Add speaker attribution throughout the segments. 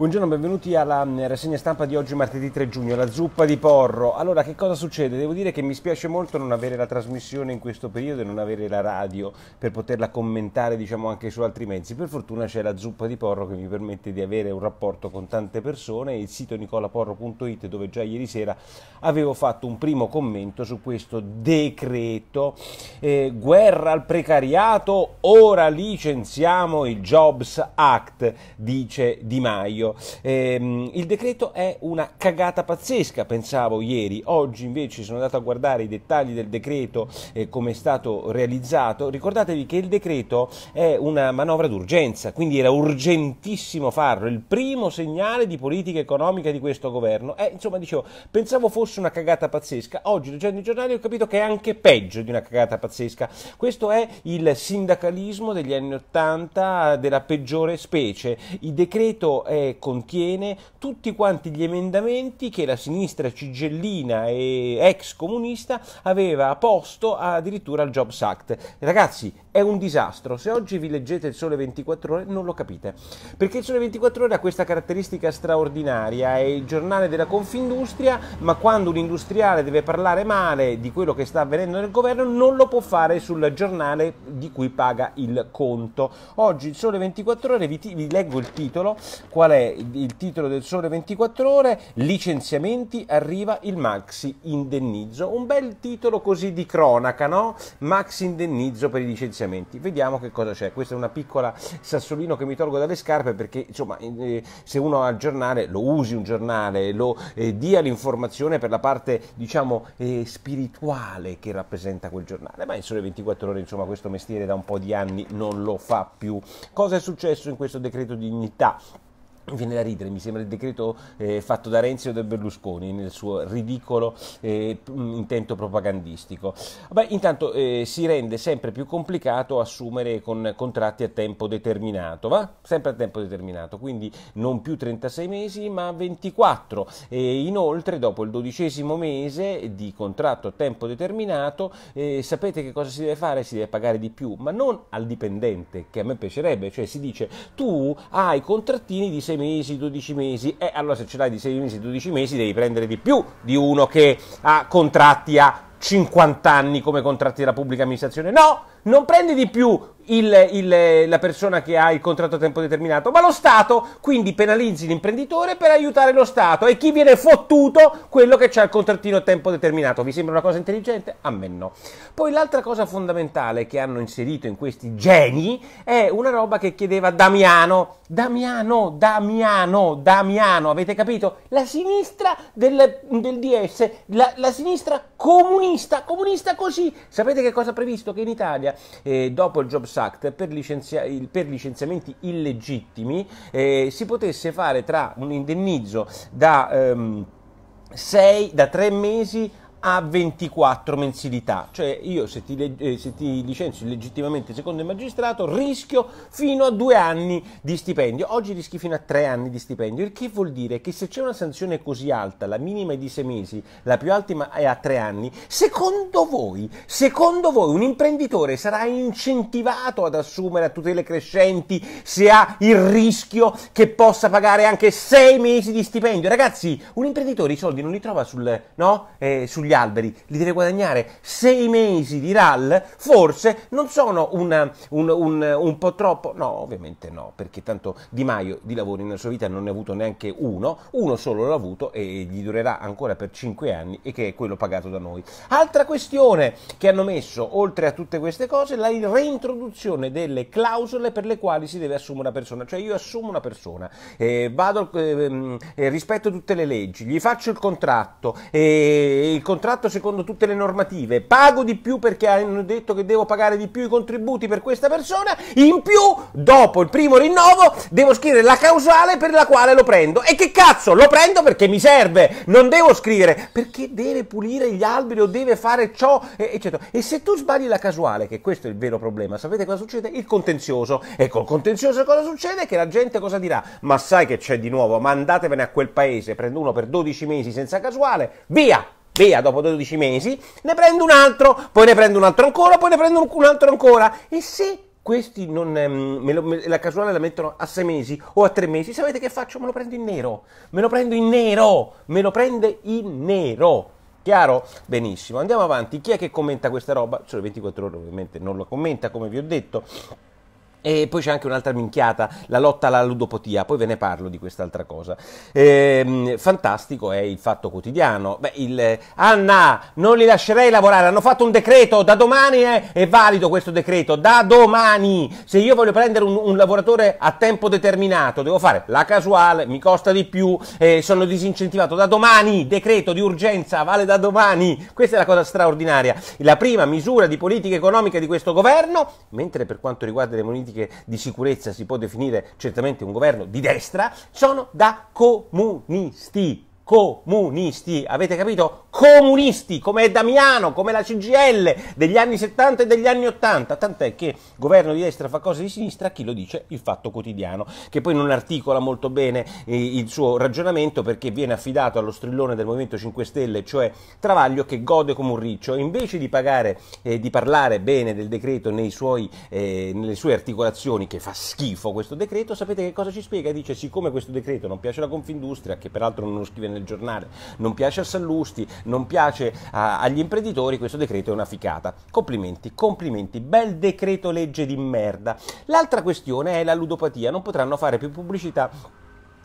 Speaker 1: Buongiorno, benvenuti alla mm, rassegna stampa di oggi martedì 3 giugno, la zuppa di porro. Allora, che cosa succede? Devo dire che mi spiace molto non avere la trasmissione in questo periodo e non avere la radio per poterla commentare, diciamo, anche su altri mezzi. Per fortuna c'è la zuppa di porro che mi permette di avere un rapporto con tante persone e il sito nicolaporro.it dove già ieri sera avevo fatto un primo commento su questo decreto eh, guerra al precariato, ora licenziamo il Jobs Act, dice Di Maio. Ehm, il decreto è una cagata pazzesca, pensavo ieri. Oggi invece sono andato a guardare i dettagli del decreto, eh, come è stato realizzato. Ricordatevi che il decreto è una manovra d'urgenza, quindi era urgentissimo farlo. Il primo segnale di politica economica di questo governo. Eh, insomma, dicevo, pensavo fosse una cagata pazzesca. Oggi, leggendo i giornali, ho capito che è anche peggio di una cagata pazzesca. Questo è il sindacalismo degli anni Ottanta della peggiore specie. Il decreto è contiene tutti quanti gli emendamenti che la sinistra cigellina e ex comunista aveva posto addirittura al Jobs Act. Ragazzi, è un disastro. Se oggi vi leggete il Sole 24 ore non lo capite, perché il Sole 24 ore ha questa caratteristica straordinaria, è il giornale della Confindustria, ma quando un industriale deve parlare male di quello che sta avvenendo nel governo non lo può fare sul giornale di cui paga il conto. Oggi il Sole 24 ore, vi, ti- vi leggo il titolo, qual è il titolo del Sole 24 ore? Licenziamenti, arriva il maxi indennizzo. Un bel titolo così di cronaca, no? Maxi indennizzo per i licenziamenti potenziamenti. Vediamo che cosa c'è. Questa è una piccola sassolino che mi tolgo dalle scarpe perché insomma, eh, se uno ha il giornale, lo usi un giornale, lo eh, dia l'informazione per la parte diciamo eh, spirituale che rappresenta quel giornale. Ma in sole 24 ore, insomma, questo mestiere da un po' di anni non lo fa più. Cosa è successo in questo decreto dignità? viene da ridere, mi sembra il decreto eh, fatto da Renzi o da Berlusconi nel suo ridicolo eh, intento propagandistico. Beh, intanto eh, si rende sempre più complicato assumere con contratti a tempo determinato, va? Sempre a tempo determinato, quindi non più 36 mesi ma 24 e inoltre dopo il dodicesimo mese di contratto a tempo determinato eh, sapete che cosa si deve fare? Si deve pagare di più, ma non al dipendente che a me piacerebbe, cioè si dice tu hai contrattini di 6 mesi mesi, 12 mesi, e allora se ce l'hai di 6 mesi, 12 mesi devi prendere di più di uno che ha contratti a 50 anni come contratti della pubblica amministrazione. No, non prende di più il, il, la persona che ha il contratto a tempo determinato, ma lo Stato, quindi penalizzi l'imprenditore per aiutare lo Stato e chi viene fottuto quello che ha il contrattino a tempo determinato. Vi sembra una cosa intelligente? A me no. Poi l'altra cosa fondamentale che hanno inserito in questi geni è una roba che chiedeva Damiano. Damiano, Damiano, Damiano, avete capito? La sinistra del, del DS, la, la sinistra comunista, comunista così. Sapete che cosa ha previsto? Che in Italia Italia eh, dopo il Jobs Act per, licenzia- per licenziamenti illegittimi eh, si potesse fare tra un indennizzo da... Ehm, 6 da tre mesi a 24 mensilità, cioè io se ti, eh, se ti, licenzio legittimamente secondo il magistrato rischio fino a due anni di stipendio, oggi rischi fino a tre anni di stipendio, il che vuol dire che se c'è una sanzione così alta, la minima è di sei mesi, la più alta è a tre anni, secondo voi, secondo voi un imprenditore sarà incentivato ad assumere a tutele crescenti se ha il rischio che possa pagare anche sei mesi di stipendio? Ragazzi, un imprenditore i soldi non li trova sul, no? eh, sugli gli alberi, li deve guadagnare. Sei mesi di RAL forse non sono un, un, un, un, po' troppo. No, ovviamente no, perché tanto Di Maio di lavoro nella sua vita non ne ha avuto neanche uno, uno solo l'ha avuto e gli durerà ancora per cinque anni e che è quello pagato da noi. Altra questione che hanno messo, oltre a tutte queste cose, la reintroduzione delle clausole per le quali si deve assumere una persona. Cioè io assumo una persona, eh, vado, eh, mm, eh, rispetto tutte le leggi, gli faccio il contratto, eh, il contratto contratto secondo tutte le normative, pago di più perché hanno detto che devo pagare di più i contributi per questa persona, in più dopo il primo rinnovo devo scrivere la causale per la quale lo prendo. E che cazzo, lo prendo perché mi serve, non devo scrivere perché deve pulire gli alberi o deve fare ciò, eccetera. E se tu sbagli la casuale, che questo è il vero problema, sapete cosa succede? Il contenzioso. E col contenzioso cosa succede? Che la gente cosa dirà? Ma sai che c'è di nuovo, ma andatevene a quel paese, prendo uno per 12 mesi senza casuale, via! Bea dopo 12 mesi, ne prendo un altro, poi ne prendo un altro ancora, poi ne prendo un altro ancora. E se questi non, ehm, me lo, me, la casuale la mettono a sei mesi o a tre mesi, sapete che faccio? Me lo prendo in nero, me lo prendo in nero, me lo prende in nero. Chiaro? Benissimo, andiamo avanti. Chi è che commenta questa roba? Sono 24 ore ovviamente non lo commenta, come vi ho detto. E poi c'è anche un'altra minchiata, la lotta alla ludopatia, poi ve ne parlo di quest'altra cosa. Ehm, fantastico è il fatto quotidiano. Beh, il, Anna, non li lascerei lavorare, hanno fatto un decreto, da domani è, è valido questo decreto, da domani! Se io voglio prendere un, un, lavoratore a tempo determinato, devo fare la casuale, mi costa di più, eh, sono disincentivato, da domani, decreto di urgenza, vale da domani! Questa è la cosa straordinaria, la prima misura di politica economica di questo governo, mentre per quanto riguarda le munizioni politiche di sicurezza si può definire certamente un governo di destra, sono da comunisti comunisti. Avete capito? comunisti, come Damiano, come la CGL degli anni 70 e degli anni 80, tant'è che governo di destra fa cose di sinistra, chi lo dice? Il Fatto Quotidiano, che poi non articola molto bene eh, il suo ragionamento perché viene affidato allo strillone del Movimento 5 Stelle, cioè Travaglio che gode come un riccio, invece di, pagare, eh, di parlare bene del decreto suoi, eh, nelle sue articolazioni, che fa schifo questo decreto, sapete che cosa ci spiega? Dice siccome questo decreto non piace alla Confindustria, che peraltro non lo scrive nel giornale, non piace a Sallusti, non piace a, agli imprenditori, questo decreto è una ficata. Complimenti, complimenti, bel decreto legge di merda. L'altra questione è la ludopatia, non potranno fare più pubblicità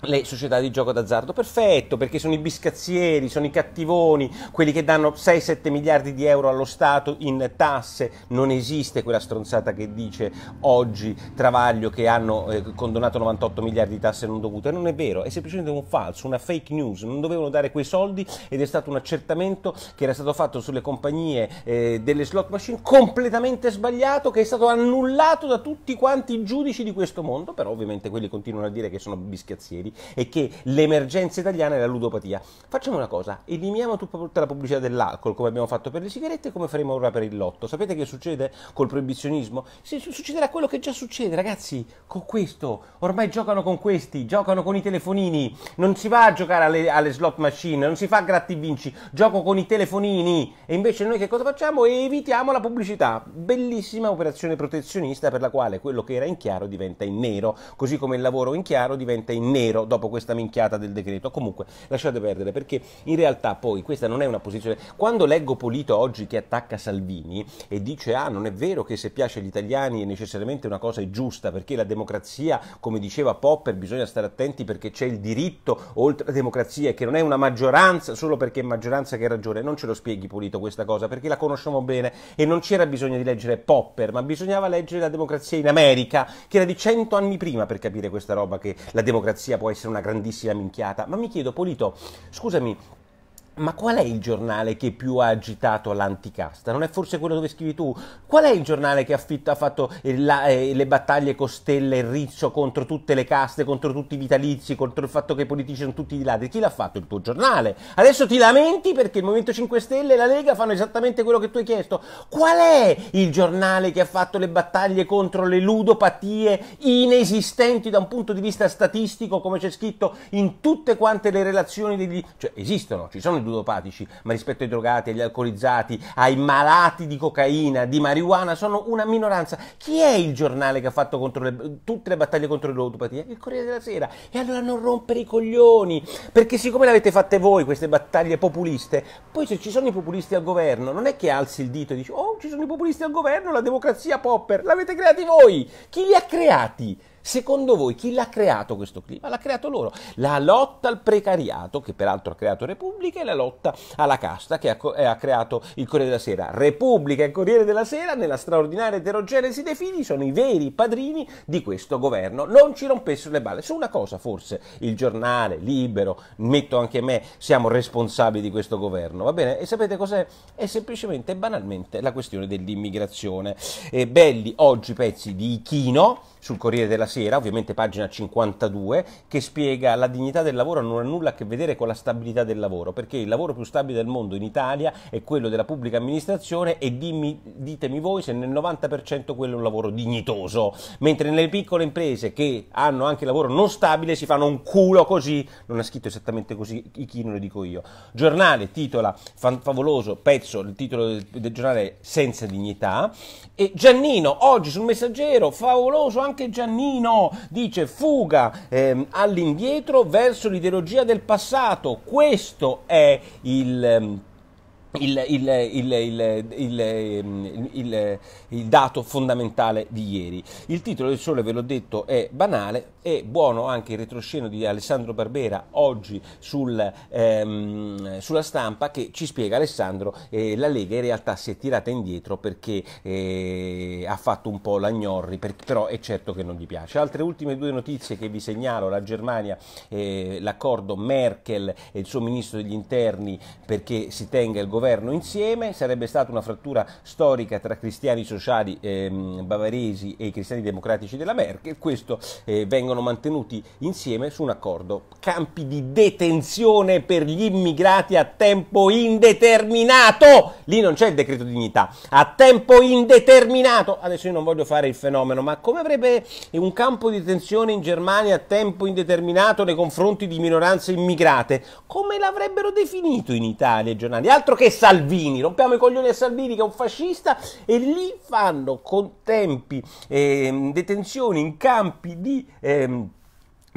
Speaker 1: le società di gioco d'azzardo. Perfetto, perché sono i biscazzieri, sono i cattivoni, quelli che danno 6-7 miliardi di euro allo Stato in tasse. Non esiste quella stronzata che dice oggi Travaglio che hanno eh, condonato 98 miliardi di tasse non dovute. Non è vero, è semplicemente un falso, una fake news. Non dovevano dare quei soldi ed è stato un accertamento che era stato fatto sulle compagnie eh, delle slot machine completamente sbagliato, che è stato annullato da tutti quanti i giudici di questo mondo. Però ovviamente quelli continuano a dire che sono biscazzieri ieri e che l'emergenza italiana è la ludopatia. Facciamo una cosa, eliminiamo tutta la pubblicità dell'alcol come abbiamo fatto per le sigarette e come faremo ora per il lotto. Sapete che succede col proibizionismo? Si, succederà quello che già succede, ragazzi, con questo. Ormai giocano con questi, giocano con i telefonini, non si va a giocare alle, alle slot machine, non si fa gratti vinci, gioco con i telefonini e invece noi che cosa facciamo? Evitiamo la pubblicità. Bellissima operazione protezionista per la quale quello che era in chiaro diventa in nero, così come il lavoro in chiaro diventa in nero vero dopo questa minchiata del decreto. Comunque, lasciate perdere perché in realtà poi questa non è una posizione. Quando leggo Polito oggi che attacca Salvini e dice ah non è vero che se piace agli italiani è necessariamente una cosa giusta perché la democrazia, come diceva Popper, bisogna stare attenti perché c'è il diritto oltre alla democrazia e che non è una maggioranza solo perché è maggioranza che ha ragione. Non ce lo spieghi Polito questa cosa perché la conosciamo bene e non c'era bisogno di leggere Popper, ma bisognava leggere la democrazia in America che era di cento anni prima per capire questa roba che la democrazia può può essere una grandissima minchiata, ma mi chiedo, Polito, scusami, ma qual è il giornale che più ha agitato l'anticasta? Non è forse quello dove scrivi tu? Qual è il giornale che affitta, ha fatto eh, la, eh, le battaglie Costella e Rizzo contro tutte le caste, contro tutti i vitalizi, contro il fatto che i politici sono tutti di ladri? Chi l'ha fatto? Il tuo giornale. Adesso ti lamenti perché il Movimento 5 Stelle e la Lega fanno esattamente quello che tu hai chiesto. Qual è il giornale che ha fatto le battaglie contro le ludopatie inesistenti da un punto di vista statistico, come c'è scritto in tutte quante le relazioni degli... Cioè, esistono, ci sono ludopatici, ma rispetto ai drogati, agli alcolizzati, ai malati di cocaina, di marijuana, sono una minoranza. Chi è il giornale che ha fatto le, tutte le battaglie contro l'odopatia? Il Corriere della Sera. E allora non rompere i coglioni, perché siccome le avete fatte voi queste battaglie populiste, poi se ci sono i populisti al governo, non è che alzi il dito e dici, oh, ci sono i populisti al governo, la democrazia popper, l'avete creati voi. Chi li ha creati? Secondo voi chi l'ha creato questo clima? L'ha creato loro. La lotta al precariato, che peraltro ha creato Repubblica, e la lotta alla casta, che ha, eh, ha creato il Corriere della Sera. Repubblica e Corriere della Sera, nella straordinaria eterogenesi dei fini, sono i veri padrini di questo governo. Non ci rompessero le balle. Su una cosa forse il giornale, libero, metto anche me, siamo responsabili di questo governo, va bene? E sapete cos'è? È semplicemente e banalmente la questione dell'immigrazione. E belli oggi pezzi di Chino sul Corriere della Sera sera, ovviamente pagina 52, che spiega la dignità del lavoro non ha nulla a che vedere con la stabilità del lavoro, perché il lavoro più stabile del mondo in Italia è quello della pubblica amministrazione e dimmi, ditemi voi se nel 90% quello è un lavoro dignitoso, mentre nelle piccole imprese che hanno anche lavoro non stabile si fanno un culo così, non ha scritto esattamente così chi non lo dico io. Giornale titola favoloso pezzo, il titolo del, del giornale è Senza dignità e Giannino oggi sul messaggero, favoloso anche Giannino no, dice fuga ehm, all'indietro verso l'ideologia del passato. Questo è il... Ehm, il, il, ehm, il, il, dato fondamentale di ieri. Il titolo del sole, ve l'ho detto, è banale, e buono anche il retrosceno di Alessandro Barbera oggi sul, ehm, sulla stampa che ci spiega Alessandro eh, la Lega in realtà si è tirata indietro perché eh, ha fatto un po' l'agnorri, per, però è certo che non gli piace. Altre ultime due notizie che vi segnalo, la Germania, eh, l'accordo Merkel e il suo ministro degli interni perché si tenga il governo governo insieme, sarebbe stata una frattura storica tra cristiani sociali ehm, bavaresi e i cristiani democratici della Merkel, questo eh, vengono mantenuti insieme su un accordo, campi di detenzione per gli immigrati a tempo indeterminato, lì non c'è il decreto dignità, a tempo indeterminato, adesso io non voglio fare il fenomeno, ma come avrebbe un campo di detenzione in Germania a tempo indeterminato nei confronti di minoranze immigrate, come l'avrebbero definito in Italia i giornali? Altro che Salvini, rompiamo i coglioni a Salvini che è un fascista e lì fanno con tempi, eh, detenzioni in campi di... Eh,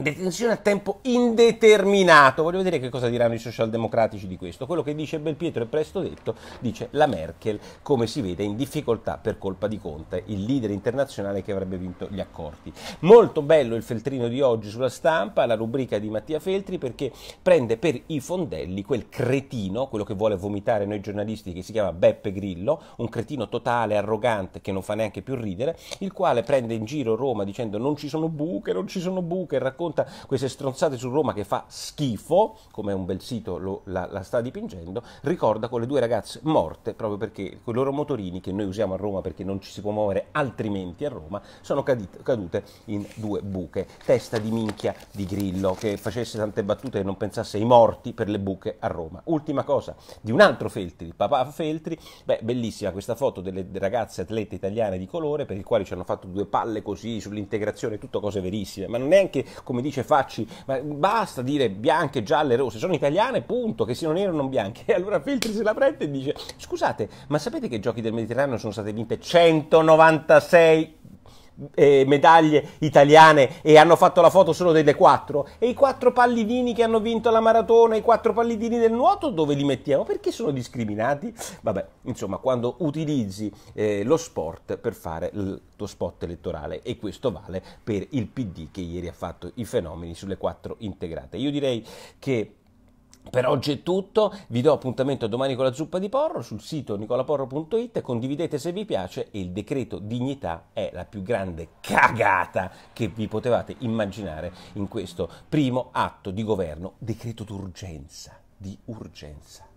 Speaker 1: Detenzione a tempo indeterminato. Voglio vedere che cosa diranno i socialdemocratici di questo. Quello che dice Belpietro è presto detto, dice la Merkel, come si vede, in difficoltà per colpa di Conte, il leader internazionale che avrebbe vinto gli accordi. Molto bello il feltrino di oggi sulla stampa, la rubrica di Mattia Feltri, perché prende per i fondelli quel cretino, quello che vuole vomitare noi giornalisti, che si chiama Beppe Grillo, un cretino totale, arrogante, che non fa neanche più ridere, il quale prende in giro Roma dicendo non ci sono buche, non ci sono buche, racconta racconta queste stronzate su Roma che fa schifo, come un bel sito lo, la, la, sta dipingendo, ricorda quelle due ragazze morte proprio perché con i loro motorini che noi usiamo a Roma perché non ci si può muovere altrimenti a Roma, sono cadite, cadute in due buche. Testa di minchia di Grillo che facesse tante battute e non pensasse ai morti per le buche a Roma. Ultima cosa di un altro Feltri, papà Feltri, beh bellissima questa foto delle ragazze atlete italiane di colore per il quale ci hanno fatto due palle così sull'integrazione, tutto cose verissime, ma non è anche come come dice Facci, ma basta dire bianche, gialle, rosse, sono italiane, punto, che siano nere o non bianche. E allora Feltri se la prende e dice, scusate, ma sapete che i giochi del Mediterraneo sono stati vinte 196 eh, medaglie italiane e hanno fatto la foto solo delle quattro? E i quattro pallidini che hanno vinto la maratona, i quattro pallidini del nuoto, dove li mettiamo? Perché sono discriminati? Vabbè, insomma, quando utilizzi eh, lo sport per fare il tuo spot elettorale e questo vale per il PD che ieri ha fatto i fenomeni sulle quattro integrate. Io direi che per oggi è tutto, vi do appuntamento domani con la zuppa di porro sul sito nicolaporro.it, condividete se vi piace e il decreto dignità è la più grande cagata che vi potevate immaginare in questo primo atto di governo, decreto d'urgenza, di urgenza.